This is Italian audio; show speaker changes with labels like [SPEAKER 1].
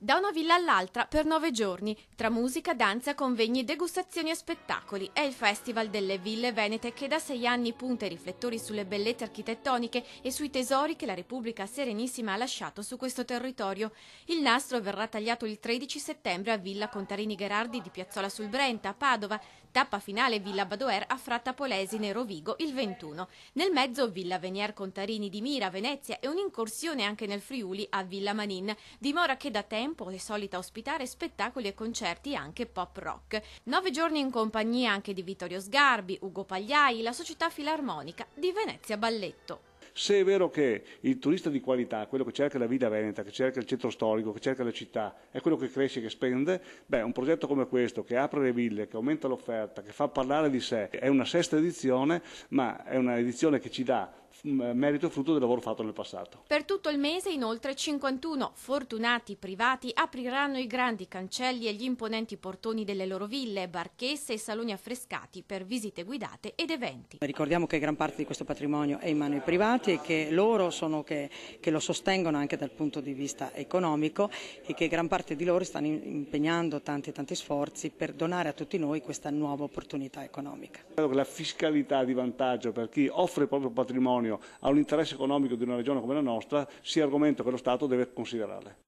[SPEAKER 1] da una villa all'altra per nove giorni, tra musica, danza, convegni, degustazioni e spettacoli. È il Festival delle Ville Venete che da sei anni punta i riflettori sulle bellezze architettoniche e sui tesori che la Repubblica Serenissima ha lasciato su questo territorio. Il nastro verrà tagliato il 13 settembre a Villa Contarini Gherardi di Piazzola sul Brenta, a Padova, tappa finale Villa Badoer a Fratta Polesine, Rovigo, il 21. Nel mezzo Villa Venier Contarini di Mira, Venezia e un'incursione anche nel Friuli a Villa Manin, dimora che da tempo tempo è solita ospitare spettacoli e concerti anche pop rock. Nove giorni in compagnia anche di Vittorio Sgarbi, Ugo Pagliai, la Società Filarmonica di Venezia Balletto.
[SPEAKER 2] Se è vero che il turista di qualità, quello che cerca la vita veneta, che cerca il centro storico, che cerca la città, è quello che cresce, e che spende, beh, un progetto come questo, che apre le ville, che aumenta l'offerta, che fa parlare di sé, è una sesta edizione, ma è una edizione che ci dà eh, merito frutto del lavoro fatto nel passato.
[SPEAKER 1] Per tutto il mese inoltre 51 fortunati privati apriranno i grandi cancelli e gli imponenti portoni delle loro ville, barchesse e saloni affrescati per visite guidate ed eventi.
[SPEAKER 3] Ricordiamo che gran parte di questo patrimonio è in mano ai privati e che loro sono che, che lo sostengono anche dal punto di vista economico e che gran parte di loro stanno impegnando tanti tanti sforzi per donare a tutti noi questa nuova opportunità economica.
[SPEAKER 2] la fiscalità di vantaggio per chi offre il proprio patrimonio estraneo a un interesse economico di una regione come la nostra sia argomento che lo Stato deve considerare.